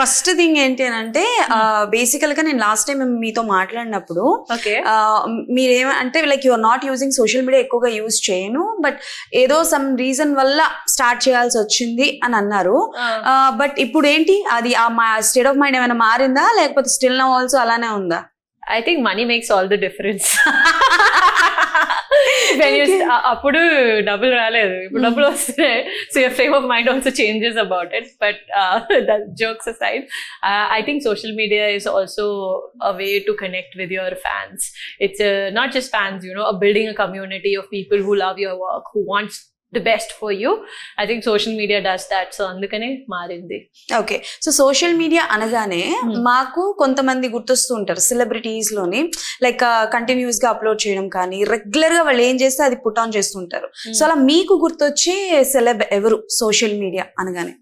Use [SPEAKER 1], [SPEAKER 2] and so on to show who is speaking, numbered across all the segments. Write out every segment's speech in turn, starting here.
[SPEAKER 1] First thing ఏంటి అని అంటే బేసికల్ hmm. uh, గా నేను లాస్ట్ టైం మీతో మాట్లాడినప్పుడు uh, మీరేమ అంటే like you are not using social media ఎక్కువగా యూజ్ చేయను బట్ ఏదో సమ్ రీజన్ వల్ల స్టార్ట్ చేయాల్సి వచ్చింది అని అన్నారు బట్ ah. uh, ఇప్పుడు ఏంటి అది ఆ స్టేట్ ఆఫ్ మైండ్ ఏమైనా మారిందా లేకపోతే స్టిల్ నా ఆల్సో అలానే ఉందా I think money makes all the difference
[SPEAKER 2] అప్పుడు double రాలేదు ఇప్పుడు hmm. డబ్బులు వస్తున్నాయి so your frame of mind also changes about it but that jokes aside uh, i think social media is also a way to connect with your fans it's a, uh, not just fans you know a building a community of people who love your work who wants the best for you I think social media does that so అందుకనే మారింది
[SPEAKER 1] okay so social media అనగానే hmm. మాకు కొంతమంది గుర్తొస్తూ ఉంటారు celebrities లోని like continuous uh, గా upload చేయడం కానీ రెగ్యులర్ గా వాళ్ళు ఏం చేస్తే అది పుట్ ఆన్ చేస్తుంటారు సో hmm. అలా మీకు గుర్తొచ్చే సెలబ్ ఎవరు సోషల్ మీడియా అనగానే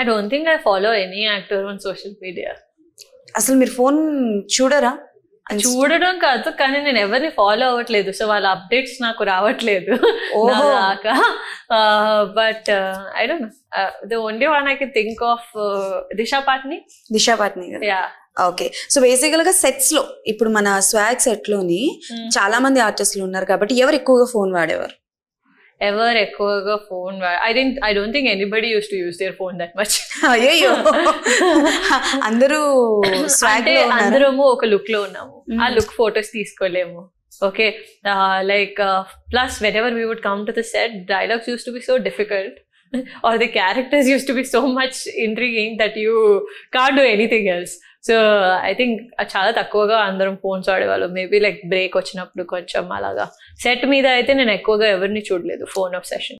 [SPEAKER 2] I don't think I follow any actor on social media
[SPEAKER 1] అసలు మీరు ఫోన్ చూడరా చూడడం
[SPEAKER 2] కాదు కానీ నేను ఎవరిని ఫాలో అవ్వట్లేదు సో వాళ్ళ అప్డేట్స్ నాకు రావట్లేదు but I don't the only one I can think of
[SPEAKER 1] Disha Patani Disha Patani okay so బేసికల్ గా సెట్స్ లో ఇప్పుడు మన స్వాగ్ సెట్ లోని hmm. చాలా మంది ఆర్టిస్టులు ఉన్నారు కాబట్టి ఎవరు ఎక్కువగా ఫోన్ వాడేవారు
[SPEAKER 2] ever recover a phone I didn't I don't think anybody used to use their phone that much. Yeah,
[SPEAKER 1] Ayyo. Andaru swag lo andaramu oka look lo unnamu. Aa look
[SPEAKER 2] photos teeskolemu. Okay. Uh, like uh, plus whenever we would come to the set dialogues used to be so difficult. or the characters used to be so much intriguing that you can't do anything else. So I think చాలా తక్కువగా అందరం phones ఆడేవాళ్ళం maybe like break వచ్చినప్పుడు కొంచెం అలాగా set మీద అయితే నేను ఎక్కువగా ఎవరిని చూడలేదు ఫోన్ ఆఫ్ సెషన్